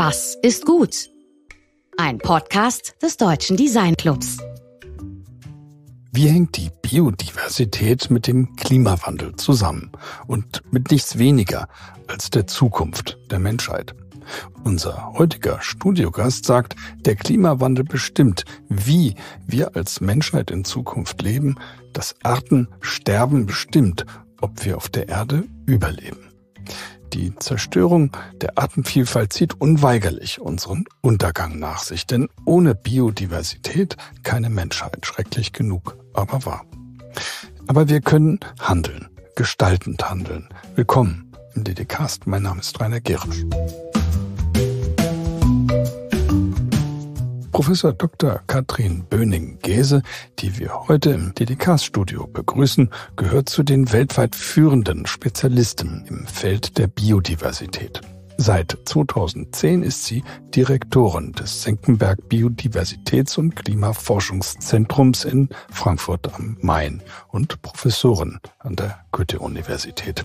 Was ist gut? Ein Podcast des Deutschen Design Clubs. Wie hängt die Biodiversität mit dem Klimawandel zusammen und mit nichts weniger als der Zukunft der Menschheit? Unser heutiger Studiogast sagt, der Klimawandel bestimmt, wie wir als Menschheit in Zukunft leben, das Artensterben bestimmt, ob wir auf der Erde überleben. Die Zerstörung der Artenvielfalt zieht unweigerlich unseren Untergang nach sich, denn ohne Biodiversität keine Menschheit, schrecklich genug, aber wahr. Aber wir können handeln, gestaltend handeln. Willkommen im DDcast. Mein Name ist Rainer Gerisch. Professor Dr. Katrin Böning-Gäse, die wir heute im ddk studio begrüßen, gehört zu den weltweit führenden Spezialisten im Feld der Biodiversität. Seit 2010 ist sie Direktorin des Senckenberg Biodiversitäts- und Klimaforschungszentrums in Frankfurt am Main und Professorin an der Goethe-Universität.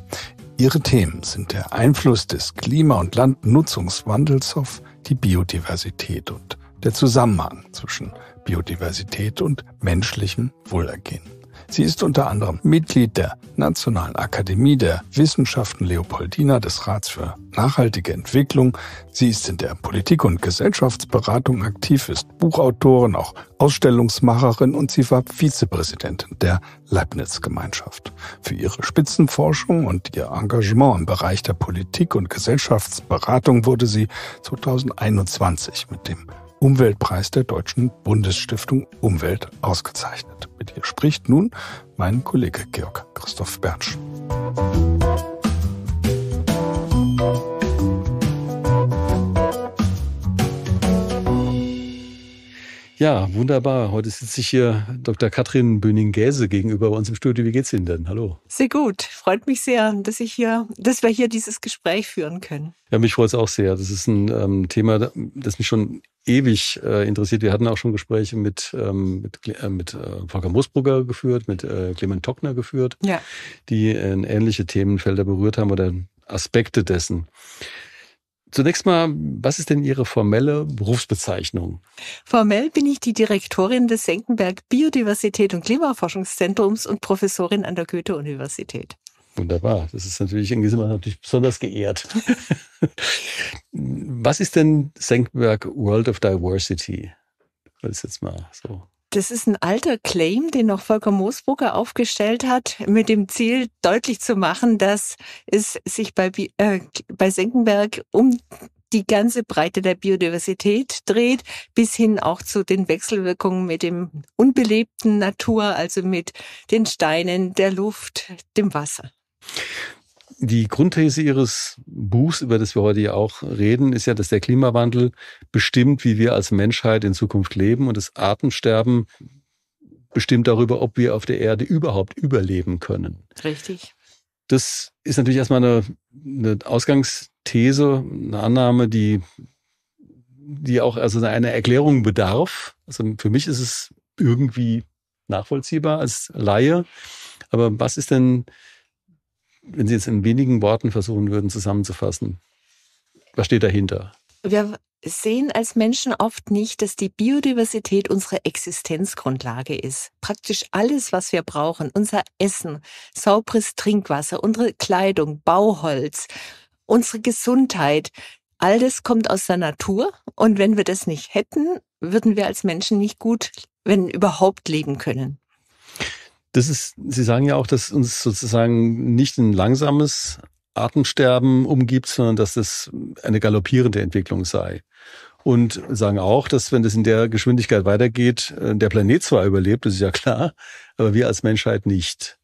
Ihre Themen sind der Einfluss des Klima- und Landnutzungswandels auf die Biodiversität und der Zusammenhang zwischen Biodiversität und menschlichem Wohlergehen. Sie ist unter anderem Mitglied der Nationalen Akademie der Wissenschaften Leopoldina des Rats für nachhaltige Entwicklung. Sie ist in der Politik- und Gesellschaftsberatung aktiv, ist Buchautorin, auch Ausstellungsmacherin und sie war Vizepräsidentin der Leibniz-Gemeinschaft. Für ihre Spitzenforschung und ihr Engagement im Bereich der Politik- und Gesellschaftsberatung wurde sie 2021 mit dem Umweltpreis der Deutschen Bundesstiftung Umwelt ausgezeichnet. Mit ihr spricht nun mein Kollege Georg Christoph Bertsch. Ja, wunderbar. Heute sitze ich hier Dr. Katrin Böning-Gäse gegenüber bei uns im Studio. Wie geht's Ihnen denn? Hallo. Sehr gut. Freut mich sehr, dass ich hier, dass wir hier dieses Gespräch führen können. Ja, mich freut es auch sehr. Das ist ein ähm, Thema, das mich schon ewig äh, interessiert. Wir hatten auch schon Gespräche mit, ähm, mit, äh, mit äh, Volker Musbrugger geführt, mit äh, Clement Tockner geführt, ja. die äh, ähnliche Themenfelder berührt haben oder Aspekte dessen. Zunächst mal, was ist denn Ihre formelle Berufsbezeichnung? Formell bin ich die Direktorin des Senckenberg Biodiversität und Klimaforschungszentrums und Professorin an der Goethe-Universität. Wunderbar. Das ist natürlich, in diesem Mann natürlich besonders geehrt. Was ist denn Senkberg World of Diversity? Das jetzt mal so. Das ist ein alter Claim, den noch Volker Moosbrucker aufgestellt hat, mit dem Ziel, deutlich zu machen, dass es sich bei, äh, bei Senckenberg um die ganze Breite der Biodiversität dreht, bis hin auch zu den Wechselwirkungen mit dem unbelebten Natur, also mit den Steinen, der Luft, dem Wasser. Die Grundthese Ihres Buchs, über das wir heute ja auch reden, ist ja, dass der Klimawandel bestimmt, wie wir als Menschheit in Zukunft leben und das Artensterben bestimmt darüber, ob wir auf der Erde überhaupt überleben können. Richtig. Das ist natürlich erstmal eine, eine Ausgangsthese, eine Annahme, die, die auch also einer Erklärung bedarf. Also für mich ist es irgendwie nachvollziehbar als Laie. Aber was ist denn wenn Sie jetzt in wenigen Worten versuchen würden zusammenzufassen, was steht dahinter? Wir sehen als Menschen oft nicht, dass die Biodiversität unsere Existenzgrundlage ist. Praktisch alles, was wir brauchen, unser Essen, sauberes Trinkwasser, unsere Kleidung, Bauholz, unsere Gesundheit, all das kommt aus der Natur. Und wenn wir das nicht hätten, würden wir als Menschen nicht gut, wenn überhaupt, leben können das ist, Sie sagen ja auch, dass uns sozusagen nicht ein langsames Artensterben umgibt, sondern dass das eine galoppierende Entwicklung sei. Und sagen auch, dass wenn das in der Geschwindigkeit weitergeht, äh, der Planet zwar überlebt, das ist ja klar, aber wir als Menschheit nicht.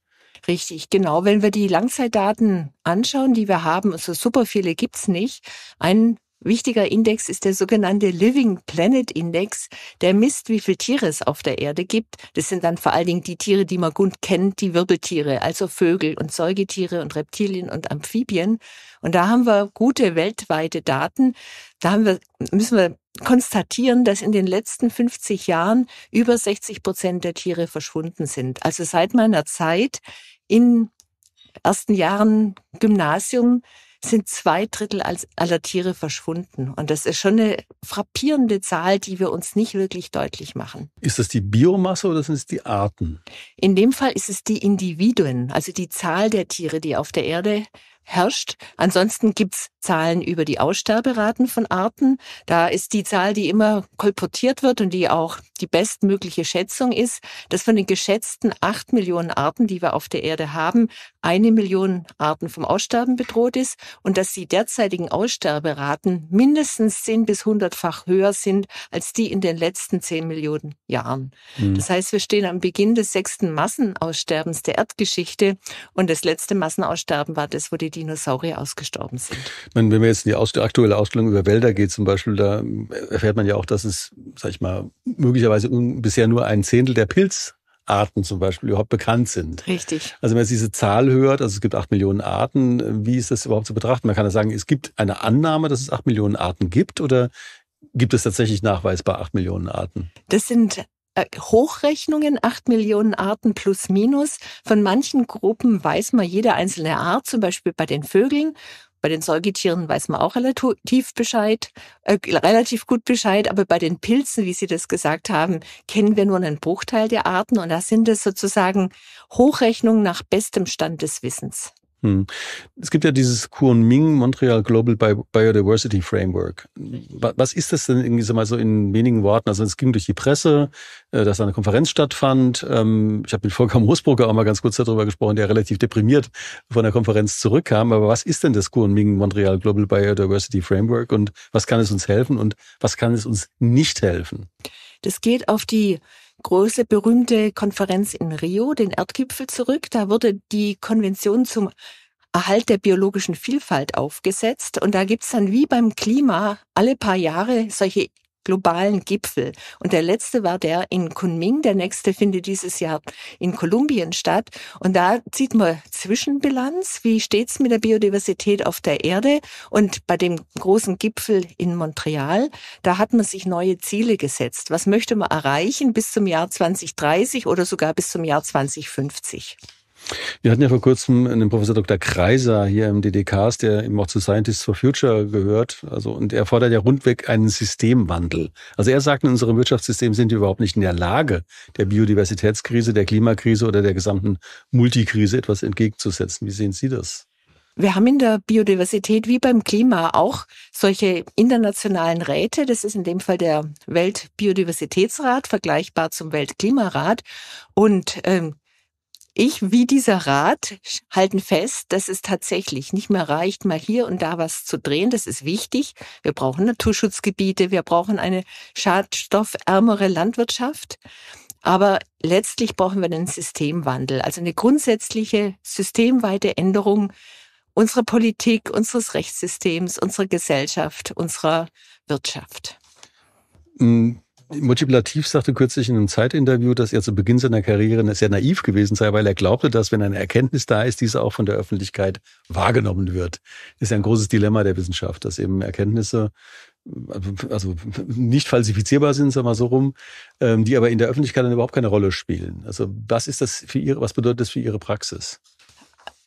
Richtig, genau. Wenn wir die Langzeitdaten anschauen, die wir haben, also super viele gibt's nicht. Ein wichtiger Index ist der sogenannte Living Planet Index. Der misst, wie viele Tiere es auf der Erde gibt. Das sind dann vor allen Dingen die Tiere, die man gut kennt, die Wirbeltiere, also Vögel und Säugetiere und Reptilien und Amphibien. Und da haben wir gute weltweite Daten. Da haben wir, müssen wir konstatieren, dass in den letzten 50 Jahren über 60 Prozent der Tiere verschwunden sind. Also seit meiner Zeit in ersten Jahren Gymnasium sind zwei Drittel aller Tiere verschwunden. Und das ist schon eine frappierende Zahl, die wir uns nicht wirklich deutlich machen. Ist das die Biomasse oder sind es die Arten? In dem Fall ist es die Individuen, also die Zahl der Tiere, die auf der Erde herrscht. Ansonsten gibt es Zahlen über die Aussterberaten von Arten. Da ist die Zahl, die immer kolportiert wird und die auch die bestmögliche Schätzung ist, dass von den geschätzten acht Millionen Arten, die wir auf der Erde haben, eine Million Arten vom Aussterben bedroht ist und dass die derzeitigen Aussterberaten mindestens zehn bis hundertfach höher sind als die in den letzten zehn Millionen Jahren. Mhm. Das heißt, wir stehen am Beginn des sechsten Massenaussterbens der Erdgeschichte und das letzte Massenaussterben war das, wo die Dinosaurier ausgestorben sind. Meine, wenn man jetzt in die, aktuelle Ausstellung über Wälder geht zum Beispiel, da erfährt man ja auch, dass es, sag ich mal, möglicherweise bisher nur ein Zehntel der Pilz Arten zum Beispiel überhaupt bekannt sind. Richtig. Also wenn man jetzt diese Zahl hört, also es gibt acht Millionen Arten, wie ist das überhaupt zu betrachten? Man kann ja sagen, es gibt eine Annahme, dass es acht Millionen Arten gibt oder gibt es tatsächlich nachweisbar acht Millionen Arten? Das sind äh, Hochrechnungen, acht Millionen Arten plus minus. Von manchen Gruppen weiß man jede einzelne Art, zum Beispiel bei den Vögeln. Bei den Säugetieren weiß man auch relativ Bescheid, äh, relativ gut Bescheid, aber bei den Pilzen, wie Sie das gesagt haben, kennen wir nur einen Bruchteil der Arten und da sind es sozusagen Hochrechnungen nach bestem Stand des Wissens. Hm. Es gibt ja dieses Kunming Montreal Global Biodiversity Framework. Was ist das denn irgendwie mal so in wenigen Worten? Also es ging durch die Presse, äh, dass eine Konferenz stattfand. Ähm, ich habe mit Volker Moosbrugger auch mal ganz kurz darüber gesprochen, der relativ deprimiert von der Konferenz zurückkam. Aber was ist denn das Kunming Montreal Global Biodiversity Framework und was kann es uns helfen und was kann es uns nicht helfen? Das geht auf die große berühmte Konferenz in Rio, den Erdgipfel, zurück. Da wurde die Konvention zum Erhalt der biologischen Vielfalt aufgesetzt. Und da gibt es dann wie beim Klima alle paar Jahre solche globalen Gipfel. Und der letzte war der in Kunming, der nächste findet dieses Jahr in Kolumbien statt. Und da zieht man Zwischenbilanz, wie steht's mit der Biodiversität auf der Erde. Und bei dem großen Gipfel in Montreal, da hat man sich neue Ziele gesetzt. Was möchte man erreichen bis zum Jahr 2030 oder sogar bis zum Jahr 2050? Wir hatten ja vor kurzem einen Professor Dr. Kreiser hier im DDKs, der eben auch zu Scientists for Future gehört. Also, und er fordert ja rundweg einen Systemwandel. Also er sagt, in unserem Wirtschaftssystem sind wir überhaupt nicht in der Lage, der Biodiversitätskrise, der Klimakrise oder der gesamten Multikrise etwas entgegenzusetzen. Wie sehen Sie das? Wir haben in der Biodiversität wie beim Klima auch solche internationalen Räte. Das ist in dem Fall der Weltbiodiversitätsrat, vergleichbar zum Weltklimarat. Und ähm, ich wie dieser Rat halten fest, dass es tatsächlich nicht mehr reicht, mal hier und da was zu drehen. Das ist wichtig. Wir brauchen Naturschutzgebiete, wir brauchen eine schadstoffärmere Landwirtschaft. Aber letztlich brauchen wir einen Systemwandel, also eine grundsätzliche systemweite Änderung unserer Politik, unseres Rechtssystems, unserer Gesellschaft, unserer Wirtschaft. Hm, Mujib sagte kürzlich in einem Zeitinterview, dass er zu Beginn seiner Karriere sehr naiv gewesen sei, weil er glaubte, dass wenn eine Erkenntnis da ist, diese auch von der Öffentlichkeit wahrgenommen wird. Das ist ja ein großes Dilemma der Wissenschaft, dass eben Erkenntnisse also nicht falsifizierbar sind, sagen wir so rum, ähm, die aber in der Öffentlichkeit dann überhaupt keine Rolle spielen. Also was ist das für Ihre, was bedeutet das für Ihre Praxis?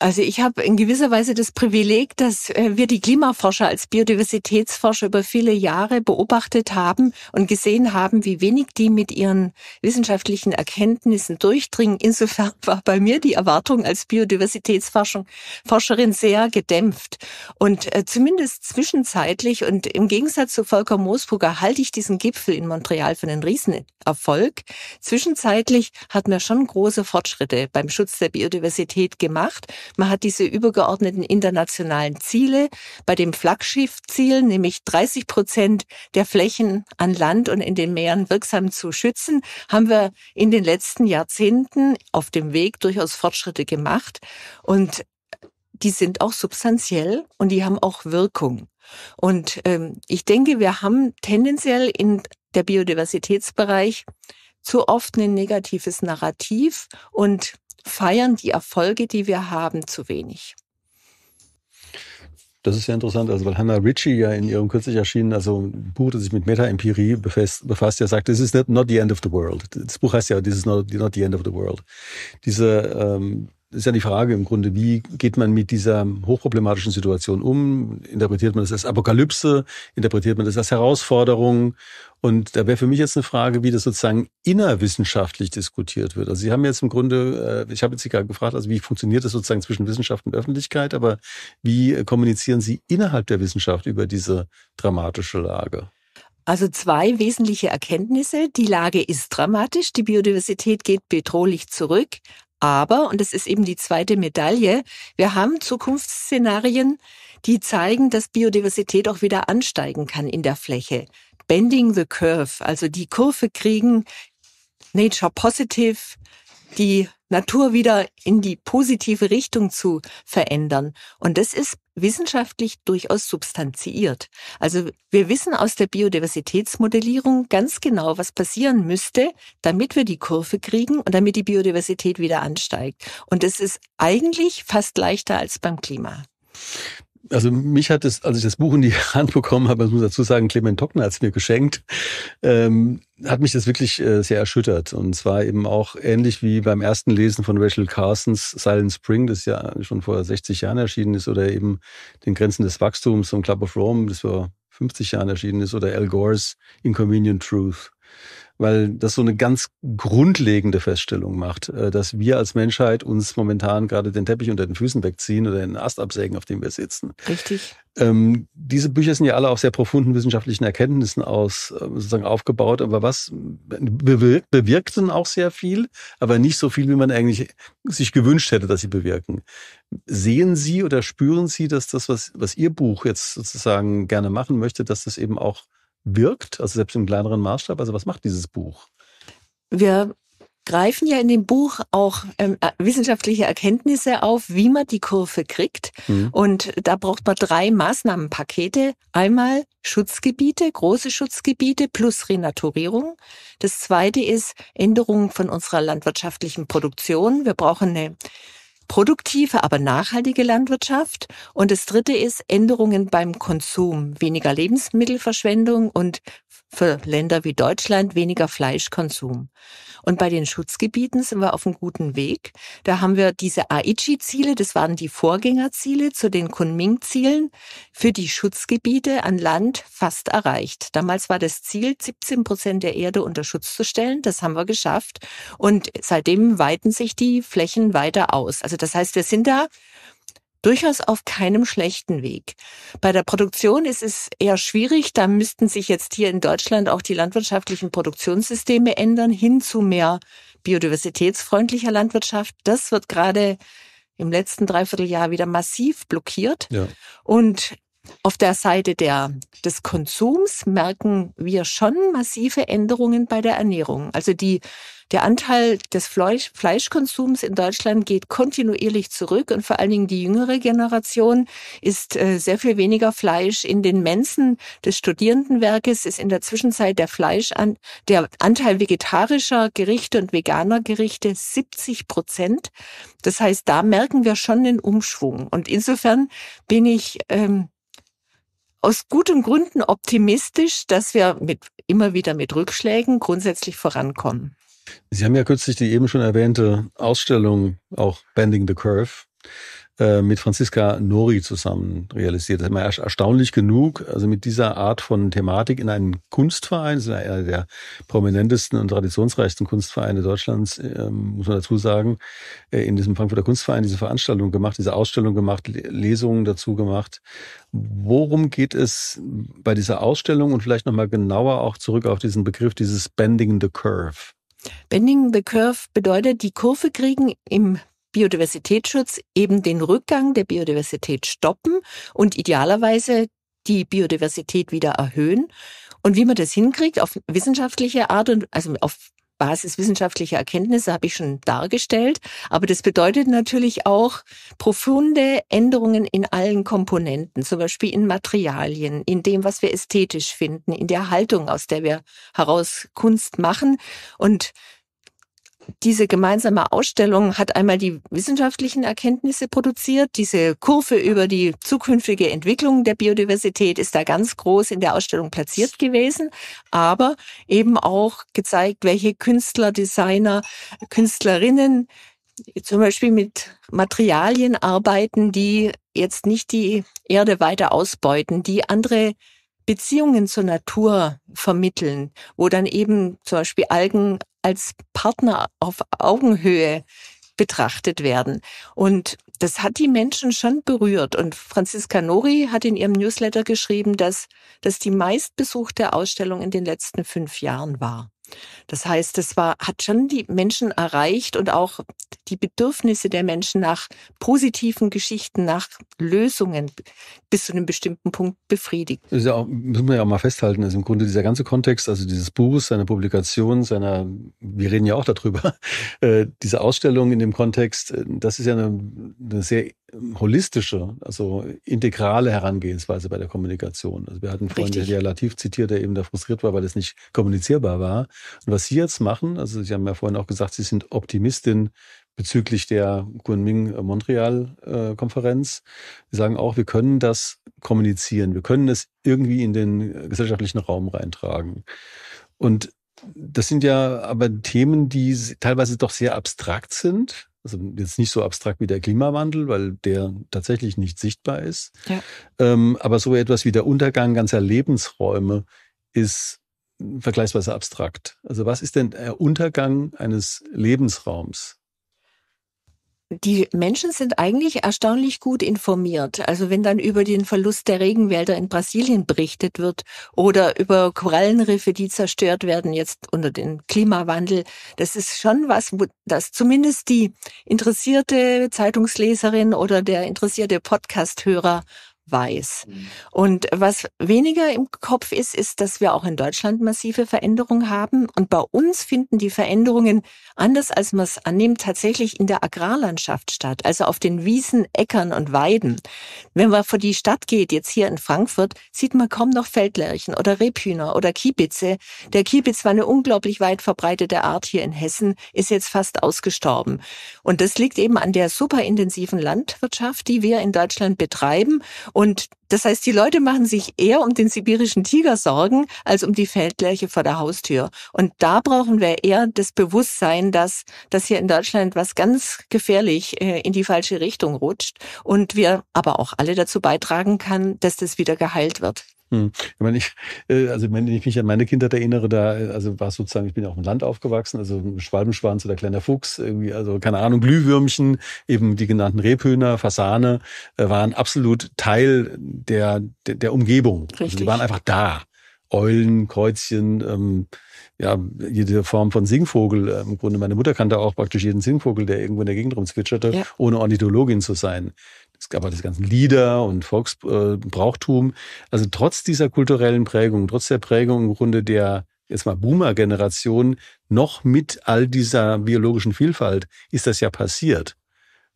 Also ich habe in gewisser Weise das Privileg, dass äh, wir die Klimaforscher als Biodiversitätsforscher über viele Jahre beobachtet haben und gesehen haben, wie wenig die mit ihren wissenschaftlichen Erkenntnissen durchdringen. Insofern war bei mir die Erwartung als Biodiversitätsforscherin sehr gedämpft. Und äh, zumindest zwischenzeitlich und im Gegensatz zu Volker Moosbrugger halte ich diesen Gipfel in Montreal für einen Riesenerfolg. Zwischenzeitlich hat man schon große Fortschritte beim Schutz der Biodiversität gemacht. Man hat diese übergeordneten internationalen Ziele bei dem Flaggschiff-Ziel, nämlich 30 Prozent der Flächen an Land und in den Meeren wirksam zu schützen, haben wir in den letzten Jahrzehnten auf dem Weg durchaus Fortschritte gemacht. Und die sind auch substanziell und die haben auch Wirkung. Und ähm, ich denke, wir haben tendenziell in der Biodiversitätsbereich zu oft ein negatives Narrativ und feiern die Erfolge, die wir haben, zu wenig. Das ist ja interessant, also weil Hannah Ritchie ja in ihrem kürzlich erschienenen also Buch, das sich mit Meta-Empirie befasst, ja sagt, this is not the end of the world. Das Buch heißt ja, this is not, not the end of the world. Diese ähm, ist ja die Frage im Grunde, wie geht man mit dieser hochproblematischen Situation um? Interpretiert man das als Apokalypse? Interpretiert man das als Herausforderung? Und da wäre für mich jetzt eine Frage, wie das sozusagen innerwissenschaftlich diskutiert wird. Also Sie haben jetzt im Grunde, äh, ich habe jetzt Sie gerade gefragt, also wie funktioniert das sozusagen zwischen Wissenschaft und Öffentlichkeit, aber wie äh, kommunizieren Sie innerhalb der Wissenschaft über diese dramatische Lage? Also zwei wesentliche Erkenntnisse. Die Lage ist dramatisch, die Biodiversität geht bedrohlich zurück, aber, und das ist eben die zweite Medaille, wir haben Zukunftsszenarien, die zeigen, dass Biodiversität auch wieder ansteigen kann in der Fläche. Bending the Curve, also die Kurve kriegen, Nature Positive, die Natur wieder in die positive Richtung zu verändern. Und das ist wissenschaftlich durchaus substanziiert. Also wir wissen aus der Biodiversitätsmodellierung ganz genau, was passieren müsste, damit wir die Kurve kriegen und damit die Biodiversität wieder ansteigt. Und es ist eigentlich fast leichter als beim Klima also mich hat es, als ich das Buch in die Hand bekommen habe, muss dazu sagen, Clement Tockner hat es mir geschenkt, ähm, hat mich das wirklich äh, sehr erschüttert. Und zwar eben auch ähnlich wie beim ersten Lesen von Rachel Carsons Silent Spring, das ja schon vor 60 Jahren erschienen ist, oder eben den Grenzen des Wachstums vom Club of Rome, das vor 50 Jahren erschienen ist, oder Al Gore's Inconvenient Truth weil das so eine ganz grundlegende Feststellung macht, äh, dass wir als Menschheit uns momentan gerade den Teppich unter den Füßen wegziehen oder den Ast absägen, auf dem wir sitzen. Richtig. Ähm, diese Bücher sind ja alle auf sehr profunden wissenschaftlichen Erkenntnissen aus äh, sozusagen aufgebaut, aber was bewirkt, bewirkt denn auch sehr viel, aber nicht so viel, wie man eigentlich sich gewünscht hätte, dass sie bewirken. Sehen Sie oder spüren Sie, dass das, was, was Ihr Buch jetzt sozusagen gerne machen möchte, dass das eben auch wirkt, also selbst im kleineren Maßstab? Also was macht dieses Buch? Wir greifen ja in dem Buch auch ähm, äh, wissenschaftliche Erkenntnisse auf, wie man die Kurve kriegt. Mhm. Und da braucht man drei Maßnahmenpakete. Einmal Schutzgebiete, große Schutzgebiete plus Renaturierung. Das zweite ist Änderung von unserer landwirtschaftlichen Produktion. Wir brauchen eine produktive, aber nachhaltige Landwirtschaft. Und das Dritte ist Änderungen beim Konsum, weniger Lebensmittelverschwendung und für Länder wie Deutschland weniger Fleischkonsum. Und bei den Schutzgebieten sind wir auf einem guten Weg. Da haben wir diese Aichi-Ziele, das waren die Vorgängerziele zu den Kunming-Zielen für die Schutzgebiete an Land fast erreicht. Damals war das Ziel, 17 Prozent der Erde unter Schutz zu stellen. Das haben wir geschafft. Und seitdem weiten sich die Flächen weiter aus. Also das heißt, wir sind da durchaus auf keinem schlechten Weg. Bei der Produktion ist es eher schwierig. Da müssten sich jetzt hier in Deutschland auch die landwirtschaftlichen Produktionssysteme ändern, hin zu mehr biodiversitätsfreundlicher Landwirtschaft. Das wird gerade im letzten Dreivierteljahr wieder massiv blockiert. Ja. Und auf der Seite der, des Konsums merken wir schon massive Änderungen bei der Ernährung. Also die, der Anteil des Fleisch, Fleischkonsums in Deutschland geht kontinuierlich zurück und vor allen Dingen die jüngere Generation ist äh, sehr viel weniger Fleisch. In den Mensen des Studierendenwerkes ist in der Zwischenzeit der Fleisch an, der Anteil vegetarischer Gerichte und veganer Gerichte 70 Prozent. Das heißt, da merken wir schon den Umschwung. Und insofern bin ich ähm, aus guten Gründen optimistisch, dass wir mit, immer wieder mit Rückschlägen grundsätzlich vorankommen. Sie haben ja kürzlich die eben schon erwähnte Ausstellung, auch Bending the Curve, äh, mit Franziska Nori zusammen realisiert. Das ist immer erstaunlich genug, also mit dieser Art von Thematik in einem Kunstverein, das ist einer der prominentesten und traditionsreichsten Kunstvereine Deutschlands, äh, muss man dazu sagen, äh, in diesem Frankfurter Kunstverein diese Veranstaltung gemacht, diese Ausstellung gemacht, Lesungen dazu gemacht. Worum geht es bei dieser Ausstellung und vielleicht nochmal genauer auch zurück auf diesen Begriff dieses Bending the Curve? Bending the Curve bedeutet, die Kurve kriegen im Biodiversitätsschutz eben den Rückgang der Biodiversität stoppen und idealerweise die Biodiversität wieder erhöhen. Und wie man das hinkriegt, auf wissenschaftliche Art und also auf Basis wissenschaftlicher Erkenntnisse habe ich schon dargestellt. Aber das bedeutet natürlich auch profunde Änderungen in allen Komponenten, zum Beispiel in Materialien, in dem, was wir ästhetisch finden, in der Haltung, aus der wir heraus Kunst machen. Und diese gemeinsame Ausstellung hat einmal die wissenschaftlichen Erkenntnisse produziert. Diese Kurve über die zukünftige Entwicklung der Biodiversität ist da ganz groß in der Ausstellung platziert gewesen, aber eben auch gezeigt, welche Künstler, Designer, Künstlerinnen zum Beispiel mit Materialien arbeiten, die jetzt nicht die Erde weiter ausbeuten, die andere Beziehungen zur Natur vermitteln, wo dann eben zum Beispiel Algen als Partner auf Augenhöhe betrachtet werden. Und das hat die Menschen schon berührt. Und Franziska Nori hat in ihrem Newsletter geschrieben, dass das die meistbesuchte Ausstellung in den letzten fünf Jahren war. Das heißt, es war, hat schon die Menschen erreicht und auch die Bedürfnisse der Menschen nach positiven Geschichten, nach Lösungen bis zu einem bestimmten Punkt befriedigt. Das ja auch, müssen wir ja auch mal festhalten, ist im Grunde dieser ganze Kontext, also dieses Buch, seiner Publikation, seiner, wir reden ja auch darüber, äh, diese Ausstellung in dem Kontext, äh, das ist ja eine, eine sehr holistische, also integrale Herangehensweise bei der Kommunikation. Also wir hatten vorhin den Relativ zitiert, der eben da frustriert war, weil es nicht kommunizierbar war. Und was Sie jetzt machen, also Sie haben ja vorhin auch gesagt, Sie sind Optimistin bezüglich der Kunming-Montreal-Konferenz. Sie sagen auch, wir können das kommunizieren, wir können es irgendwie in den gesellschaftlichen Raum reintragen. Und das sind ja aber Themen, die teilweise doch sehr abstrakt sind also jetzt nicht so abstrakt wie der Klimawandel, weil der tatsächlich nicht sichtbar ist. Ja. Ähm, aber so etwas wie der Untergang ganzer Lebensräume ist vergleichsweise abstrakt. Also was ist denn der Untergang eines Lebensraums? die Menschen sind eigentlich erstaunlich gut informiert. Also wenn dann über den Verlust der Regenwälder in Brasilien berichtet wird oder über Korallenriffe, die zerstört werden jetzt unter dem Klimawandel, das ist schon was, wo das zumindest die interessierte Zeitungsleserin oder der interessierte Podcasthörer weiß. Mhm. Und was weniger im Kopf ist, ist, dass wir auch in Deutschland massive Veränderungen haben. Und bei uns finden die Veränderungen, anders als man es annimmt, tatsächlich in der Agrarlandschaft statt, also auf den Wiesen, Äckern und Weiden. Wenn man vor die Stadt geht, jetzt hier in Frankfurt, sieht man kaum noch Feldlerchen oder Rebhühner oder Kiebitze. Der Kiebitz war eine unglaublich weit verbreitete Art hier in Hessen, ist jetzt fast ausgestorben. Und das liegt eben an der superintensiven Landwirtschaft, die wir in Deutschland betreiben und das heißt, die Leute machen sich eher um den sibirischen Tiger Sorgen als um die Feldlerche vor der Haustür. Und da brauchen wir eher das Bewusstsein, dass, dass hier in Deutschland was ganz gefährlich äh, in die falsche Richtung rutscht und wir aber auch alle dazu beitragen kann, dass das wieder geheilt wird. Hm. Ich meine, ich, äh, also wenn ich mich an meine Kindheit erinnere, da äh, also war es sozusagen, ich bin ja auch im Land aufgewachsen, also Schwalbenschwanz oder kleiner Fuchs, irgendwie, also keine Ahnung, Glühwürmchen, eben die genannten Rebhühner, Fasane, äh, waren absolut Teil der, der, der Umgebung. Richtig. Also die waren einfach da. Eulen, Kreuzchen, ähm, ja, jede Form von Singvogel. Ähm, Im Grunde, meine Mutter kannte auch praktisch jeden Singvogel, der irgendwo in der Gegend rumzwitscherte, ja. ohne Ornithologin zu sein es gab auch halt das ganzen Lieder und Volksbrauchtum. Äh, also trotz dieser kulturellen Prägung, trotz der Prägung im Grunde der jetzt mal Boomer-Generation, noch mit all dieser biologischen Vielfalt ist das ja passiert.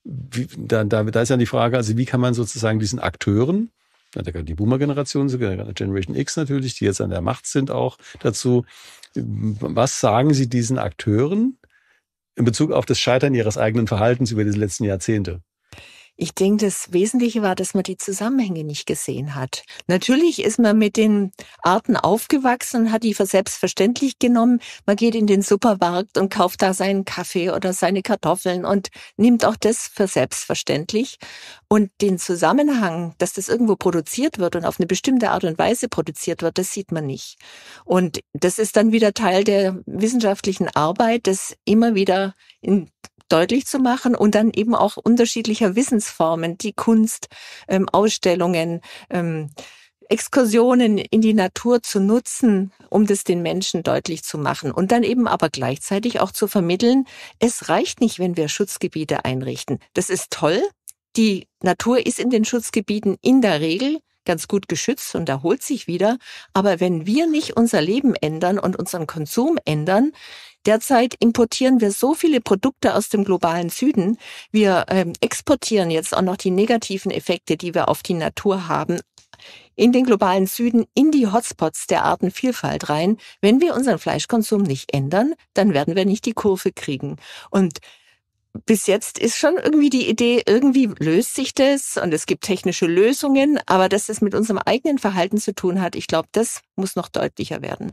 Wie, da, da, da ist ja die Frage, also wie kann man sozusagen diesen Akteuren, die Boomer-Generation, Generation X natürlich, die jetzt an der Macht sind auch dazu. Was sagen Sie diesen Akteuren in Bezug auf das Scheitern ihres eigenen Verhaltens über die letzten Jahrzehnte? Ich denke, das Wesentliche war, dass man die Zusammenhänge nicht gesehen hat. Natürlich ist man mit den Arten aufgewachsen und hat die für selbstverständlich genommen. Man geht in den Supermarkt und kauft da seinen Kaffee oder seine Kartoffeln und nimmt auch das für selbstverständlich. Und den Zusammenhang, dass das irgendwo produziert wird und auf eine bestimmte Art und Weise produziert wird, das sieht man nicht. Und das ist dann wieder Teil der wissenschaftlichen Arbeit, das immer wieder in deutlich zu machen und dann eben auch unterschiedlicher Wissensformen, die Kunst, ähm, Ausstellungen, ähm, Exkursionen in die Natur zu nutzen, um das den Menschen deutlich zu machen und dann eben aber gleichzeitig auch zu vermitteln, es reicht nicht, wenn wir Schutzgebiete einrichten. Das ist toll. Die Natur ist in den Schutzgebieten in der Regel ganz gut geschützt und erholt sich wieder. Aber wenn wir nicht unser Leben ändern und unseren Konsum ändern, Derzeit importieren wir so viele Produkte aus dem globalen Süden. Wir ähm, exportieren jetzt auch noch die negativen Effekte, die wir auf die Natur haben, in den globalen Süden, in die Hotspots der Artenvielfalt rein. Wenn wir unseren Fleischkonsum nicht ändern, dann werden wir nicht die Kurve kriegen. Und bis jetzt ist schon irgendwie die Idee, irgendwie löst sich das und es gibt technische Lösungen, aber dass das mit unserem eigenen Verhalten zu tun hat, ich glaube, das muss noch deutlicher werden.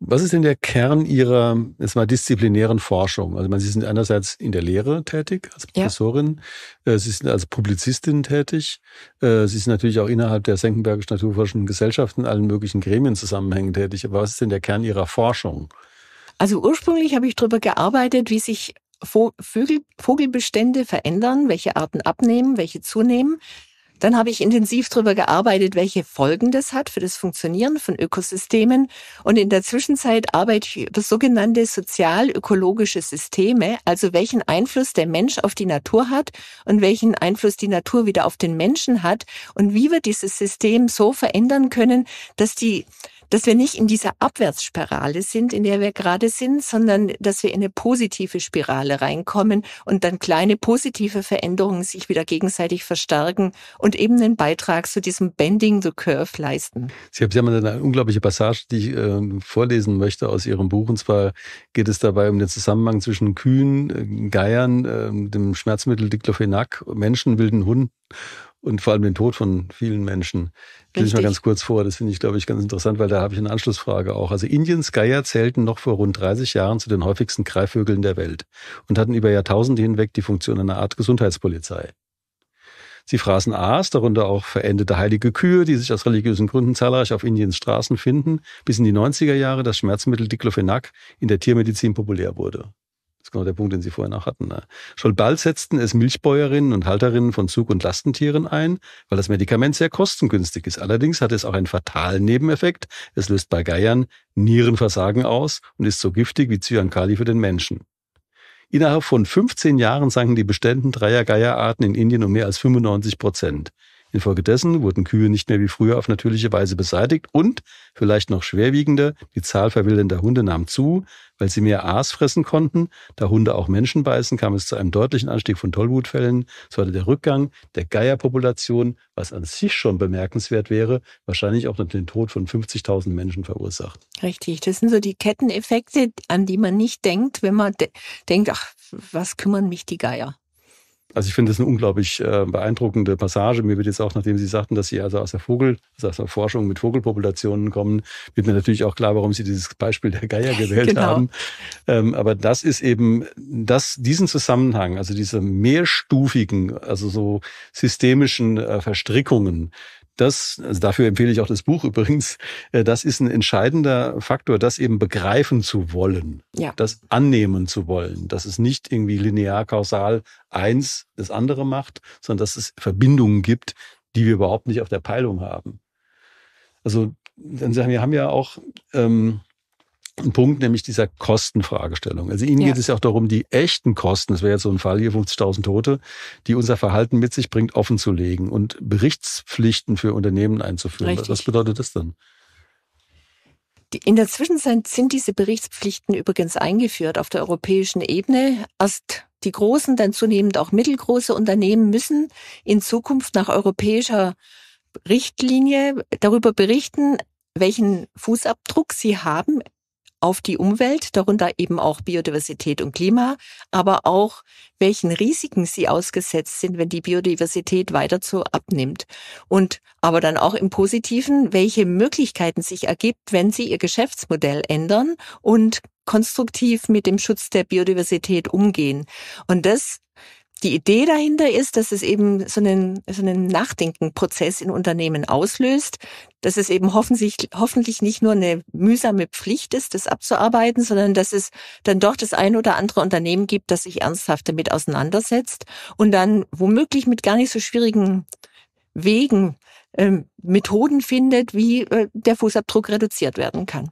Was ist denn der Kern Ihrer, jetzt mal disziplinären Forschung? Also, man, Sie sind einerseits in der Lehre tätig als Professorin, ja. Äh, Sie sind als Publizistin tätig, äh, Sie sind natürlich auch innerhalb der Senckenbergischen Naturforschenden Gesellschaft in allen möglichen Gremien zusammenhängen tätig. Aber was ist denn der Kern Ihrer Forschung? Also ursprünglich habe ich darüber gearbeitet, wie sich Vögel, Vogelbestände verändern, welche Arten abnehmen, welche zunehmen. Dann habe ich intensiv darüber gearbeitet, welche Folgen das hat für das Funktionieren von Ökosystemen. Und in der Zwischenzeit arbeite ich über sogenannte sozial-ökologische Systeme, also welchen Einfluss der Mensch auf die Natur hat und welchen Einfluss die Natur wieder auf den Menschen hat und wie wir dieses System so verändern können, dass die dass wir nicht in dieser Abwärtsspirale sind, in der wir gerade sind, sondern dass wir in eine positive Spirale reinkommen und dann kleine positive Veränderungen sich wieder gegenseitig verstärken und eben einen Beitrag zu diesem Bending the Curve leisten. Sie haben eine unglaubliche Passage, die ich äh, vorlesen möchte aus Ihrem Buch. Und zwar geht es dabei um den Zusammenhang zwischen Kühen, äh, Geiern, äh, dem Schmerzmittel Diclofenac, Menschen, wilden Hunden und vor allem den Tod von vielen Menschen. Ich lese mal ganz kurz vor, das finde ich, glaube ich, ganz interessant, weil da habe ich eine Anschlussfrage auch. Also Indiens Geier zählten noch vor rund 30 Jahren zu den häufigsten Greifvögeln der Welt und hatten über Jahrtausende hinweg die Funktion einer Art Gesundheitspolizei. Sie fraßen Aas, darunter auch verendete heilige Kühe, die sich aus religiösen Gründen zahlreich auf Indiens Straßen finden, bis in die 90er Jahre das Schmerzmittel Diclofenac in der Tiermedizin populär wurde. Das ist genau der Punkt, den Sie vorhin auch hatten. Ne? Schon bald setzten es Milchbäuerinnen und Halterinnen von Zug- und Lastentieren ein, weil das Medikament sehr kostengünstig ist. Allerdings hat es auch einen fatalen Nebeneffekt. Es löst bei Geiern Nierenversagen aus und ist so giftig wie Cyankali für den Menschen. Innerhalb von 15 Jahren sanken die Beständen dreier Geierarten in Indien um mehr als 95 Prozent. Infolgedessen wurden Kühe nicht mehr wie früher auf natürliche Weise beseitigt und, vielleicht noch schwerwiegender, die Zahl verwildernder Hunde nahm zu. Weil sie mehr Aas fressen konnten, da Hunde auch Menschen beißen, kam es zu einem deutlichen Anstieg von Tollwutfällen. So hatte der Rückgang der Geierpopulation, was an sich schon bemerkenswert wäre, wahrscheinlich auch den Tod von 50.000 Menschen verursacht. Richtig, das sind so die Ketteneffekte, an die man nicht denkt, wenn man de denkt, ach, was kümmern mich die Geier? Also ich finde das eine unglaublich äh, beeindruckende Passage. Mir wird jetzt auch, nachdem Sie sagten, dass Sie also aus der Vogel, also aus der Forschung mit Vogelpopulationen kommen, wird mir natürlich auch klar, warum Sie dieses Beispiel der Geier gewählt genau. haben. Ähm, aber das ist eben, dass diesen Zusammenhang, also diese mehrstufigen, also so systemischen äh, Verstrickungen, das, also dafür empfehle ich auch das Buch übrigens, äh, das ist ein entscheidender Faktor, das eben begreifen zu wollen, ja. das annehmen zu wollen, dass es nicht irgendwie linear kausal eins das andere macht, sondern dass es Verbindungen gibt, die wir überhaupt nicht auf der Peilung haben. Also wir, haben ja auch ähm, ein Punkt, nämlich dieser Kostenfragestellung. Also Ihnen ja. geht es ja auch darum, die echten Kosten, das wäre jetzt so ein Fall hier, 50.000 Tote, die unser Verhalten mit sich bringt, offenzulegen und Berichtspflichten für Unternehmen einzuführen. Richtig. Was bedeutet das dann? In der Zwischenzeit sind diese Berichtspflichten übrigens eingeführt auf der europäischen Ebene. Erst die großen, dann zunehmend auch mittelgroße Unternehmen müssen in Zukunft nach europäischer Richtlinie darüber berichten, welchen Fußabdruck sie haben auf die Umwelt, darunter eben auch Biodiversität und Klima, aber auch welchen Risiken sie ausgesetzt sind, wenn die Biodiversität weiter so abnimmt. Und aber dann auch im Positiven, welche Möglichkeiten sich ergibt, wenn sie ihr Geschäftsmodell ändern und konstruktiv mit dem Schutz der Biodiversität umgehen. Und das die Idee dahinter ist, dass es eben so einen, so einen Nachdenkenprozess in Unternehmen auslöst, dass es eben hoffentlich, hoffentlich nicht nur eine mühsame Pflicht ist, das abzuarbeiten, sondern dass es dann doch das ein oder andere Unternehmen gibt, das sich ernsthaft damit auseinandersetzt und dann womöglich mit gar nicht so schwierigen Wegen ähm, Methoden findet, wie äh, der Fußabdruck reduziert werden kann.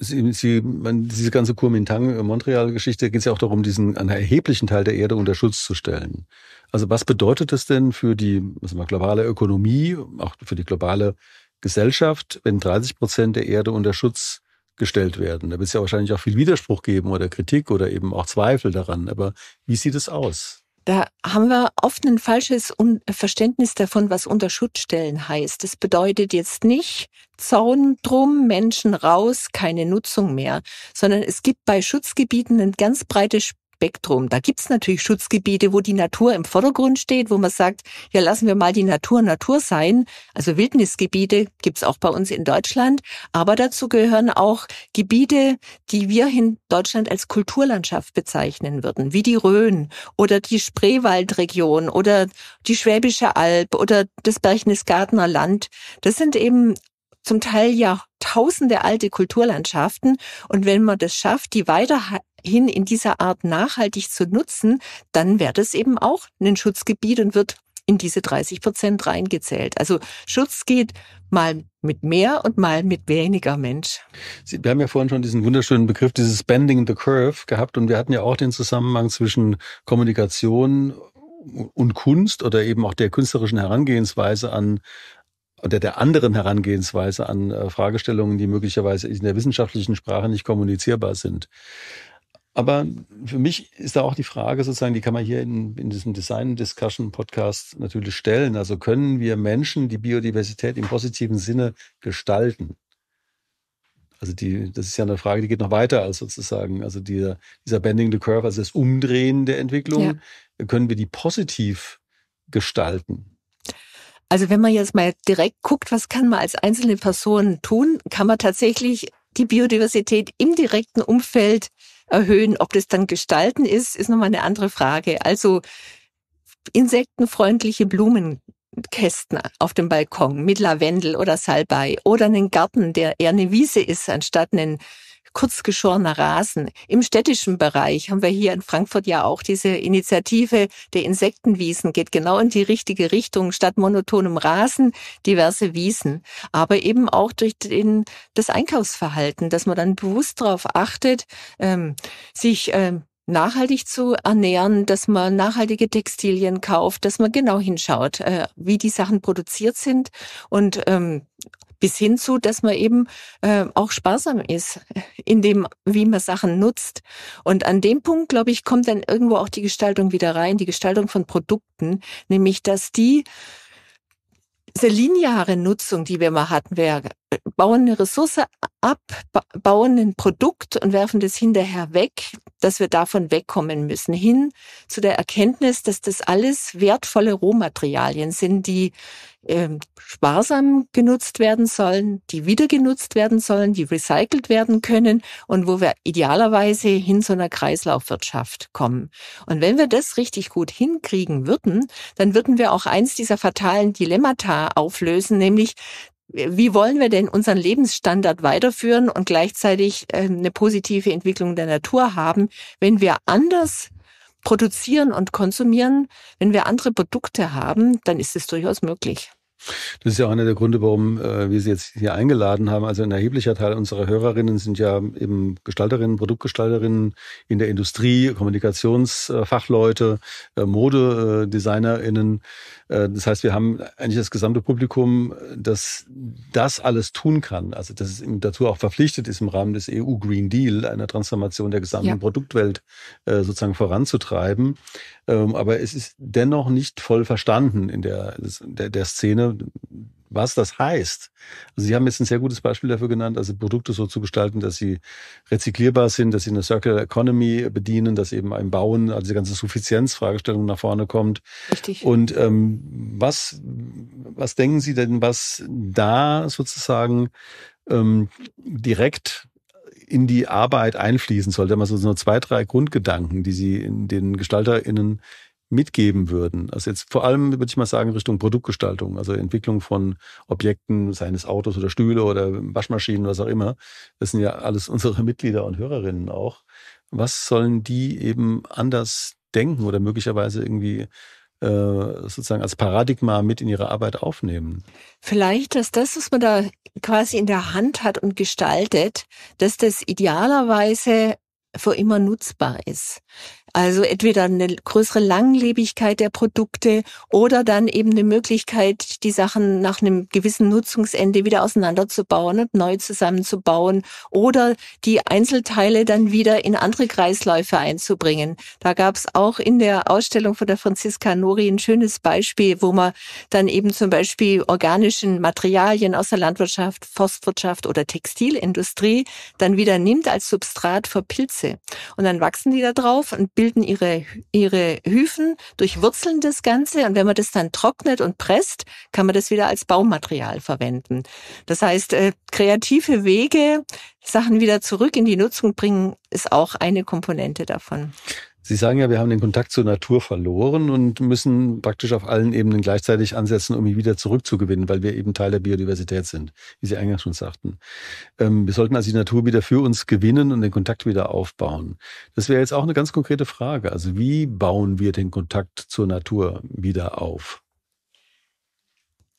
Sie, Sie, man, diese ganze kurmintang montreal geschichte geht es ja auch darum, diesen einen erheblichen Teil der Erde unter Schutz zu stellen. Also was bedeutet das denn für die also mal, globale Ökonomie, auch für die globale Gesellschaft, wenn 30 Prozent der Erde unter Schutz gestellt werden? Da wird es ja wahrscheinlich auch viel Widerspruch geben oder Kritik oder eben auch Zweifel daran. Aber wie sieht es aus? Da haben wir oft ein falsches Verständnis davon, was unter Schutzstellen heißt. Das bedeutet jetzt nicht Zaun drum, Menschen raus, keine Nutzung mehr, sondern es gibt bei Schutzgebieten ein ganz breites Spektrum. Da es natürlich Schutzgebiete, wo die Natur im Vordergrund steht, wo man sagt, ja, lassen wir mal die Natur Natur sein. Also Wildnisgebiete gibt es auch bei uns in Deutschland. Aber dazu gehören auch Gebiete, die wir in Deutschland als Kulturlandschaft bezeichnen würden, wie die Rhön oder die Spreewaldregion oder die Schwäbische Alb oder das Berchtesgadener Land. Das sind eben zum Teil ja Jahrtausende alte Kulturlandschaften. Und wenn man das schafft, die weiterhin in dieser Art nachhaltig zu nutzen, dann wäre das eben auch ein Schutzgebiet und wird in diese 30 Prozent reingezählt. Also Schutz geht mal mit mehr und mal mit weniger Mensch. Sie, wir haben ja vorhin schon diesen wunderschönen Begriff, dieses Bending the Curve gehabt und wir hatten ja auch den Zusammenhang zwischen Kommunikation und Kunst oder eben auch der künstlerischen Herangehensweise an oder der anderen Herangehensweise an äh, Fragestellungen, die möglicherweise in der wissenschaftlichen Sprache nicht kommunizierbar sind. Aber für mich ist da auch die Frage sozusagen, die kann man hier in, in diesem Design Discussion Podcast natürlich stellen. Also können wir Menschen die Biodiversität im positiven Sinne gestalten? Also die, das ist ja eine Frage, die geht noch weiter als sozusagen, also dieser, dieser Bending the Curve, also das Umdrehen der Entwicklung. Ja. Können wir die positiv gestalten? Also wenn man jetzt mal direkt guckt, was kann man als einzelne Person tun, kann man tatsächlich die Biodiversität im direkten Umfeld erhöhen. Ob das dann gestalten ist, ist nochmal eine andere Frage. Also insektenfreundliche Blumenkästen auf dem Balkon mit Lavendel oder Salbei oder einen Garten, der eher eine Wiese ist, anstatt einen kurzgeschorener Rasen. Im städtischen Bereich haben wir hier in Frankfurt ja auch diese Initiative der Insektenwiesen, geht genau in die richtige Richtung, statt monotonem Rasen diverse Wiesen. Aber eben auch durch den, das Einkaufsverhalten, dass man dann bewusst darauf achtet, ähm, sich ähm, nachhaltig zu ernähren, dass man nachhaltige Textilien kauft, dass man genau hinschaut, äh, wie die Sachen produziert sind und ähm, bis hin zu, dass man eben äh, auch sparsam ist, in dem, wie man Sachen nutzt. Und an dem Punkt, glaube ich, kommt dann irgendwo auch die Gestaltung wieder rein, die Gestaltung von Produkten, nämlich dass die diese lineare Nutzung, die wir mal hatten, wäre bauen eine Ressource ab, bauen ein Produkt und werfen das hinterher weg, dass wir davon wegkommen müssen, hin zu der Erkenntnis, dass das alles wertvolle Rohmaterialien sind, die äh, sparsam genutzt werden sollen, die wieder genutzt werden sollen, die recycelt werden können und wo wir idealerweise hin zu einer Kreislaufwirtschaft kommen. Und wenn wir das richtig gut hinkriegen würden, dann würden wir auch eins dieser fatalen Dilemmata auflösen, nämlich wie wollen wir denn unseren Lebensstandard weiterführen und gleichzeitig ähm, eine positive Entwicklung der Natur haben, wenn wir anders produzieren und konsumieren, wenn wir andere Produkte haben, dann ist es durchaus möglich. Das ist ja auch einer der Gründe, warum äh, wir Sie jetzt hier eingeladen haben. Also ein erheblicher Teil unserer Hörerinnen sind ja eben Gestalterinnen, Produktgestalterinnen in der Industrie, Kommunikationsfachleute, äh, Modedesignerinnen. Äh, das heißt, wir haben eigentlich das gesamte Publikum, das das alles tun kann. Also das ist dazu auch verpflichtet ist, im Rahmen des EU Green Deal eine Transformation der gesamten ja. Produktwelt äh, sozusagen voranzutreiben. Ähm, aber es ist dennoch nicht voll verstanden in der, der, der Szene was das heißt. Also Sie haben jetzt ein sehr gutes Beispiel dafür genannt, also Produkte so zu gestalten, dass sie rezyklierbar sind, dass sie eine Circular Economy bedienen, dass eben ein Bauen, also die ganze Suffizienzfragestellung nach vorne kommt. Richtig. Und ähm, was, was denken Sie denn, was da sozusagen ähm, direkt in die Arbeit einfließen sollte? Mal so, so zwei, drei Grundgedanken, die Sie in den GestalterInnen mitgeben würden, also jetzt vor allem würde ich mal sagen Richtung Produktgestaltung, also Entwicklung von Objekten, seines Autos oder Stühle oder Waschmaschinen, was auch immer, das sind ja alles unsere Mitglieder und Hörerinnen auch. Was sollen die eben anders denken oder möglicherweise irgendwie äh, sozusagen als Paradigma mit in ihre Arbeit aufnehmen? Vielleicht, dass das, was man da quasi in der Hand hat und gestaltet, dass das idealerweise für immer nutzbar ist. Also entweder eine größere Langlebigkeit der Produkte oder dann eben eine Möglichkeit, die Sachen nach einem gewissen Nutzungsende wieder auseinanderzubauen und neu zusammenzubauen oder die Einzelteile dann wieder in andere Kreisläufe einzubringen. Da gab es auch in der Ausstellung von der Franziska Nori ein schönes Beispiel, wo man dann eben zum Beispiel organischen Materialien aus der Landwirtschaft, Forstwirtschaft oder Textilindustrie dann wieder nimmt als Substrat für Pilze. Und dann wachsen die da drauf und bilden bilden ihre, ihre Hyphen, durchwurzeln das Ganze und wenn man das dann trocknet und presst, kann man das wieder als Baumaterial verwenden. Das heißt, äh, kreative Wege, Sachen wieder zurück in die Nutzung bringen, ist auch eine Komponente davon. Sie sagen ja, wir haben den Kontakt zur Natur verloren und müssen praktisch auf allen Ebenen gleichzeitig ansetzen, um ihn wieder zurückzugewinnen, weil wir eben Teil der Biodiversität sind, wie Sie eingangs schon sagten. Ähm, wir sollten also die Natur wieder für uns gewinnen und den Kontakt wieder aufbauen. Das wäre jetzt auch eine ganz konkrete Frage. Also wie bauen wir den Kontakt zur Natur wieder auf?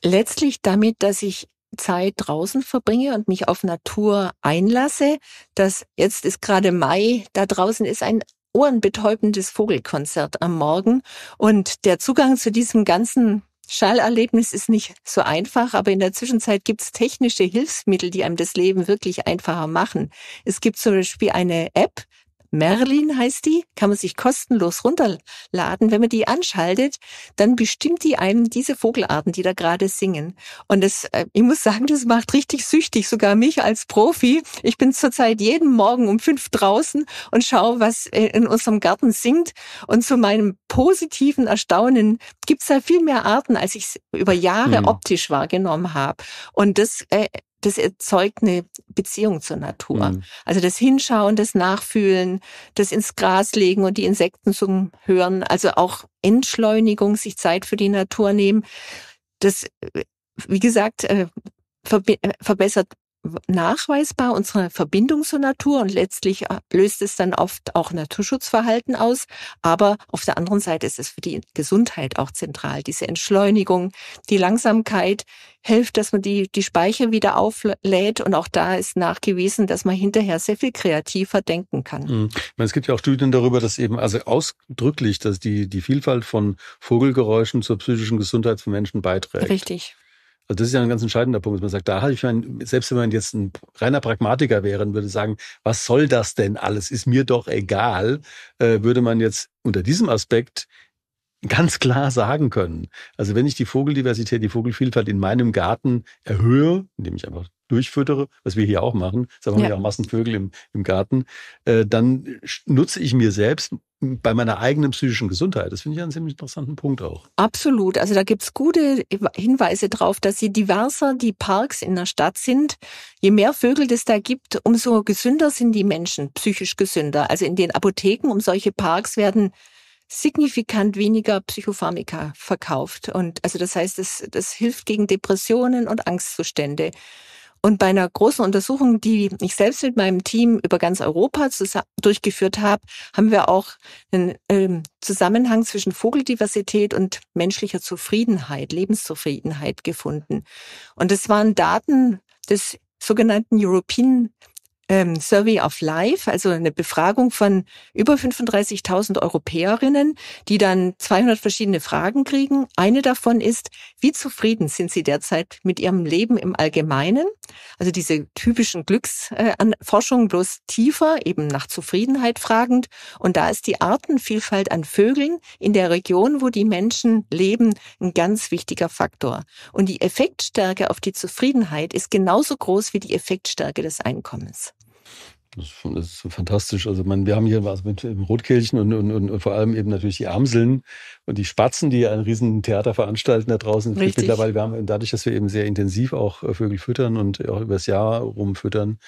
Letztlich damit, dass ich Zeit draußen verbringe und mich auf Natur einlasse. Das jetzt ist gerade Mai, da draußen ist ein ohrenbetäubendes Vogelkonzert am Morgen. Und der Zugang zu diesem ganzen Schallerlebnis ist nicht so einfach, aber in der Zwischenzeit gibt es technische Hilfsmittel, die einem das Leben wirklich einfacher machen. Es gibt zum Beispiel eine App, Merlin heißt die, kann man sich kostenlos runterladen. Wenn man die anschaltet, dann bestimmt die einem diese Vogelarten, die da gerade singen. Und das, äh, ich muss sagen, das macht richtig süchtig, sogar mich als Profi. Ich bin zurzeit jeden Morgen um fünf draußen und schaue, was äh, in unserem Garten singt. Und zu meinem positiven Erstaunen gibt's da viel mehr Arten, als ich es über Jahre mhm. optisch wahrgenommen habe. Und das äh, das erzeugt eine Beziehung zur Natur. Mhm. Also das Hinschauen, das Nachfühlen, das ins Gras legen und die Insekten zum Hören, also auch Entschleunigung, sich Zeit für die Natur nehmen. Das, äh, wie gesagt, äh, äh, verbessert nachweisbar unsere Verbindung zur Natur und letztlich äh, löst es dann oft auch Naturschutzverhalten aus. Aber auf der anderen Seite ist es für die Gesundheit auch zentral. Diese Entschleunigung, die Langsamkeit hilft, dass man die, die Speicher wieder auflädt. Und auch da ist nachgewiesen, dass man hinterher sehr viel kreativer denken kann. Mhm. Es gibt ja auch Studien darüber, dass eben also ausdrücklich, dass die, die Vielfalt von Vogelgeräuschen zur psychischen Gesundheit von Menschen beiträgt. Richtig. Also das ist ja ein ganz entscheidender Punkt, dass man sagt, da habe ich mein, selbst wenn man jetzt ein reiner Pragmatiker wäre und würde sagen, was soll das denn alles? Ist mir doch egal, äh, würde man jetzt unter diesem Aspekt ganz klar sagen können. Also wenn ich die Vogeldiversität, die Vogelvielfalt in meinem Garten erhöhe, indem ich einfach durchfüttere, was wir hier auch machen, sagen haben wir ja auch Massenvögel im, im Garten, äh, dann nutze ich mir selbst bei meiner eigenen psychischen Gesundheit. Das finde ich einen ziemlich interessanten Punkt auch. Absolut. Also da gibt es gute Hinweise darauf, dass je diverser die Parks in der Stadt sind, je mehr Vögel es da gibt, umso gesünder sind die Menschen, psychisch gesünder. Also in den Apotheken um solche Parks werden signifikant weniger Psychopharmika verkauft. Und also das heißt, das, das hilft gegen Depressionen und Angstzustände. Und bei einer großen Untersuchung, die ich selbst mit meinem Team über ganz Europa durchgeführt habe, haben wir auch einen ähm, Zusammenhang zwischen Vogeldiversität und menschlicher Zufriedenheit, Lebenszufriedenheit gefunden. Und das waren Daten des sogenannten European ähm, Survey of Life, also eine Befragung von über 35.000 Europäerinnen, die dann 200 verschiedene Fragen kriegen. Eine davon ist, wie zufrieden sind sie derzeit mit ihrem Leben im Allgemeinen? Also diese typischen Glücksforschungen, äh, bloß tiefer, eben nach Zufriedenheit fragend. Und da ist die Artenvielfalt an Vögeln in der Region, wo die Menschen leben, ein ganz wichtiger Faktor. Und die Effektstärke auf die Zufriedenheit ist genauso groß wie die Effektstärke des Einkommens. Das ist fantastisch. Also man, wir haben hier was mit Rotkehlchen und, und, und, und, vor allem eben natürlich die Amseln und die Spatzen, die ein riesen Theater veranstalten da draußen. Richtig. Mittlerweile, wir haben dadurch, dass wir eben sehr intensiv auch äh, Vögel füttern und auch übers Jahr rumfüttern,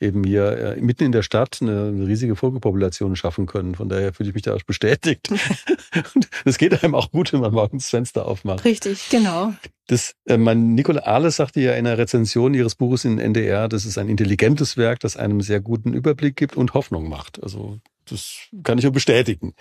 eben hier äh, mitten in der Stadt eine, eine riesige Vogelpopulation schaffen können. Von daher fühle ich mich da bestätigt. und es geht einem auch gut, wenn man morgens Fenster aufmacht. Richtig, genau. Das, äh, mein Nicola Ahles sagte ja in einer Rezension ihres Buches in NDR, das ist ein intelligentes Werk, das einem sehr guten Überblick gibt und Hoffnung macht. Also das kann ich nur bestätigen.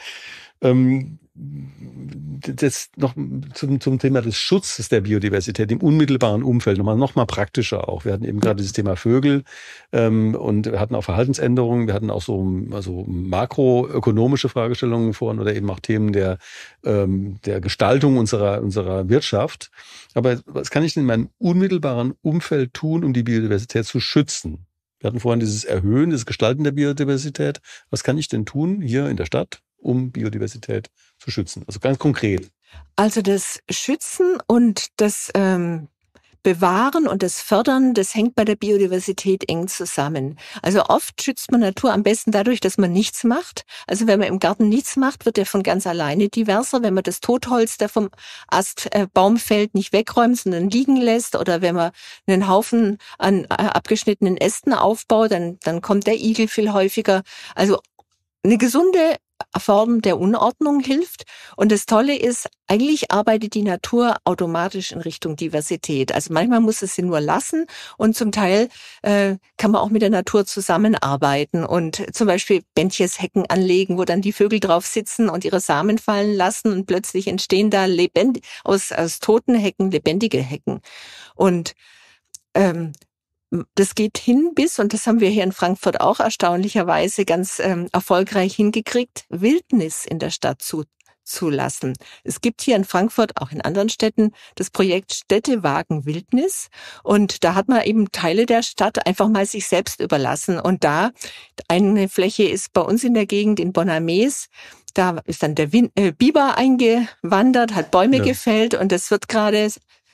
Ähm, das noch zum, zum Thema des Schutzes der Biodiversität im unmittelbaren Umfeld nochmal noch mal praktischer auch. Wir hatten eben gerade dieses Thema Vögel ähm, und wir hatten auch Verhaltensänderungen, wir hatten auch so also makroökonomische Fragestellungen vorhin oder eben auch Themen der, ähm, der Gestaltung unserer, unserer Wirtschaft. Aber was kann ich denn in meinem unmittelbaren Umfeld tun, um die Biodiversität zu schützen? Wir hatten vorhin dieses Erhöhen, dieses Gestalten der Biodiversität. Was kann ich denn tun hier in der Stadt, um Biodiversität zu schützen? Also ganz konkret. Also das Schützen und das ähm, Bewahren und das Fördern, das hängt bei der Biodiversität eng zusammen. Also oft schützt man Natur am besten dadurch, dass man nichts macht. Also wenn man im Garten nichts macht, wird er von ganz alleine diverser. Wenn man das Totholz, der vom Astbaum äh, fällt, nicht wegräumt, sondern liegen lässt oder wenn man einen Haufen an äh, abgeschnittenen Ästen aufbaut, dann, dann kommt der Igel viel häufiger. Also eine gesunde Form der Unordnung hilft. Und das Tolle ist, eigentlich arbeitet die Natur automatisch in Richtung Diversität. Also manchmal muss es sie nur lassen und zum Teil äh, kann man auch mit der Natur zusammenarbeiten und zum Beispiel Bändcheshecken anlegen, wo dann die Vögel drauf sitzen und ihre Samen fallen lassen und plötzlich entstehen da lebend aus, aus toten Hecken lebendige Hecken. Und ähm, das geht hin bis, und das haben wir hier in Frankfurt auch erstaunlicherweise ganz ähm, erfolgreich hingekriegt, Wildnis in der Stadt zu, zulassen. Es gibt hier in Frankfurt, auch in anderen Städten, das Projekt Städtewagen Wildnis. Und da hat man eben Teile der Stadt einfach mal sich selbst überlassen. Und da eine Fläche ist bei uns in der Gegend in Bonames, da ist dann der Win äh, Biber eingewandert, hat Bäume ja. gefällt und das wird gerade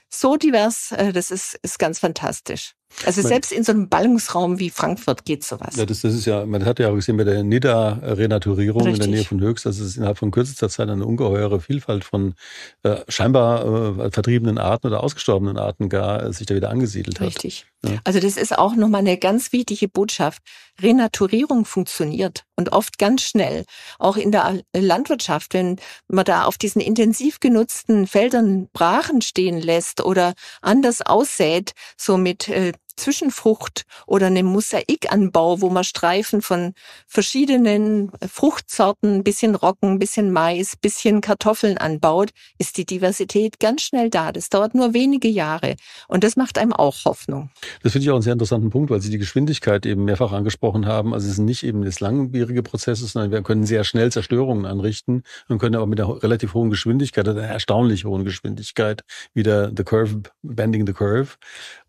so divers, äh, das ist, ist ganz fantastisch. Also man, selbst in so einem Ballungsraum wie Frankfurt geht sowas. Ja, das, das ist ja, man hat ja auch gesehen bei der NIDA-Renaturierung in der Nähe von Höchst, dass es innerhalb von kürzester Zeit eine ungeheure Vielfalt von äh, scheinbar äh, vertriebenen Arten oder ausgestorbenen Arten gar äh, sich da wieder angesiedelt hat. Richtig. Ja. Also das ist auch nochmal eine ganz wichtige Botschaft. Renaturierung funktioniert und oft ganz schnell. Auch in der Landwirtschaft, wenn man da auf diesen intensiv genutzten Feldern Brachen stehen lässt oder anders aussät, so mit äh, Zwischenfrucht oder einem Mosaikanbau, wo man Streifen von verschiedenen äh, Fruchtsorten, ein bisschen Roggen, ein bisschen Mais, ein bisschen Kartoffeln anbaut, ist die Diversität ganz schnell da. Das dauert nur wenige Jahre. Und das macht einem auch Hoffnung. Das finde ich auch einen sehr interessanten Punkt, weil Sie die Geschwindigkeit eben mehrfach angesprochen haben. Also es ist nicht eben das langwierige Prozess, sondern wir können sehr schnell Zerstörungen anrichten und können aber mit einer relativ hohen Geschwindigkeit, einer erstaunlich hohen Geschwindigkeit, wieder the curve, bending the curve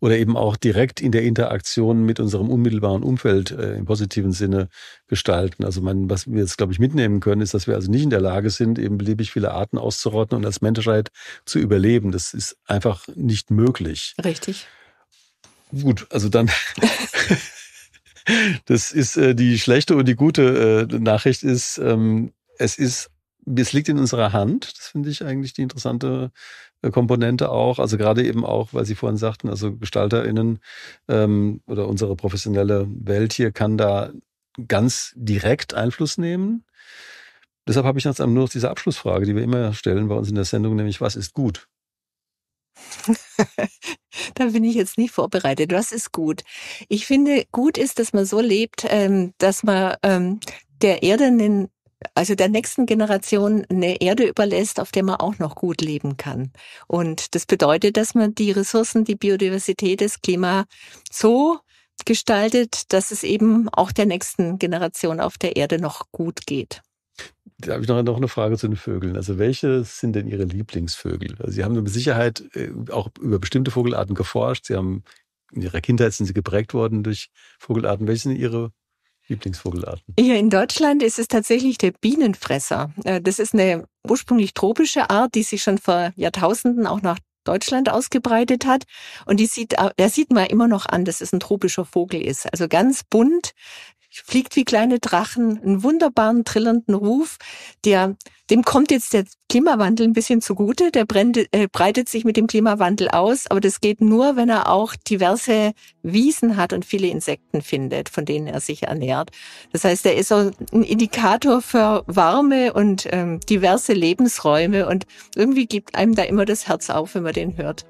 oder eben auch direkt direkt in der Interaktion mit unserem unmittelbaren Umfeld äh, im positiven Sinne gestalten. Also man, was wir jetzt, glaube ich, mitnehmen können, ist, dass wir also nicht in der Lage sind, eben beliebig viele Arten auszurotten und als Menschheit zu überleben. Das ist einfach nicht möglich. Richtig. Gut, also dann. das ist äh, die schlechte und die gute äh, Nachricht ist, ähm, es ist, es liegt in unserer Hand. Das finde ich eigentlich die interessante Komponente auch. Also gerade eben auch, weil Sie vorhin sagten, also GestalterInnen ähm, oder unsere professionelle Welt hier kann da ganz direkt Einfluss nehmen. Deshalb habe ich jetzt nur noch diese Abschlussfrage, die wir immer stellen bei uns in der Sendung, nämlich was ist gut? da bin ich jetzt nicht vorbereitet. Was ist gut? Ich finde, gut ist, dass man so lebt, ähm, dass man ähm, der Erde einen also der nächsten Generation eine Erde überlässt, auf der man auch noch gut leben kann. Und das bedeutet, dass man die Ressourcen, die Biodiversität, das Klima so gestaltet, dass es eben auch der nächsten Generation auf der Erde noch gut geht. Da habe ich noch, eine Frage zu den Vögeln. Also welche sind denn Ihre Lieblingsvögel? Also Sie haben mit Sicherheit äh, auch über bestimmte Vogelarten geforscht. Sie haben in Ihrer Kindheit sind Sie geprägt worden durch Vogelarten. Welche sind Ihre Lieblingsvogelarten? Hier in Deutschland ist es tatsächlich der Bienenfresser. Äh, das ist eine ursprünglich tropische Art, die sich schon vor Jahrtausenden auch nach Deutschland ausgebreitet hat. Und die sieht, da äh, sieht man immer noch an, dass es ein tropischer Vogel ist. Also ganz bunt, fliegt wie kleine Drachen, einen wunderbaren, trillernden Ruf, der, dem kommt jetzt der Klimawandel ein bisschen zugute, der brennt, äh, breitet sich mit dem Klimawandel aus, aber das geht nur, wenn er auch diverse Wiesen hat und viele Insekten findet, von denen er sich ernährt. Das heißt, er ist so ein Indikator für warme und ähm, diverse Lebensräume und irgendwie gibt einem da immer das Herz auf, wenn man den hört.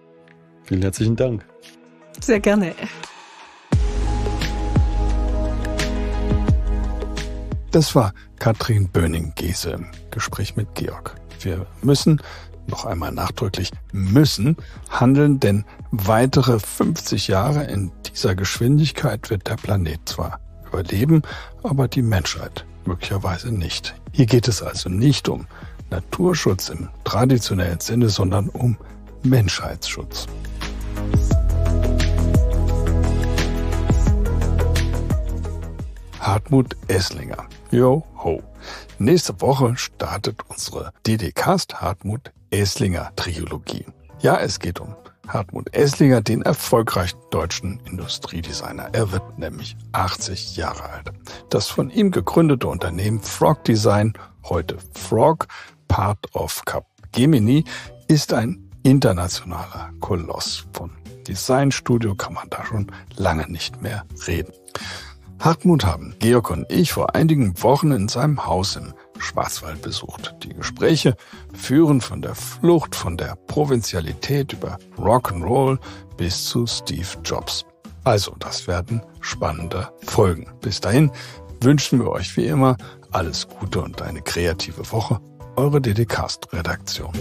Vielen herzlichen Dank. Sehr gerne. Das war Katrin Böning-Giese im Gespräch mit Georg. Wir müssen, noch einmal nachdrücklich, müssen handeln, denn weitere 50 Jahre in dieser Geschwindigkeit wird der Planet zwar überleben, aber die Menschheit möglicherweise nicht. Hier geht es also nicht um Naturschutz im traditionellen Sinne, sondern um Menschheitsschutz. Hartmut Esslinger. Yo ho! Nächste Woche startet unsere DDcast Hartmut Esslinger Trilogie. Ja, es geht um Hartmut Esslinger, den erfolgreichen deutschen Industriedesigner. Er wird nämlich 80 Jahre alt. Das von ihm gegründete Unternehmen Frog Design, heute Frog, Part of Cup Gemini, ist ein internationaler Koloss. Von Designstudio kann man da schon lange nicht mehr reden. Hartmut haben Georg und ich vor einigen Wochen in seinem Haus im Schwarzwald besucht. Die Gespräche führen von der Flucht, von der Provinzialität über Rock'n'Roll bis zu Steve Jobs. Also, das werden spannende Folgen. Bis dahin wünschen wir euch wie immer alles Gute und eine kreative Woche. Eure DDcast-Redaktion.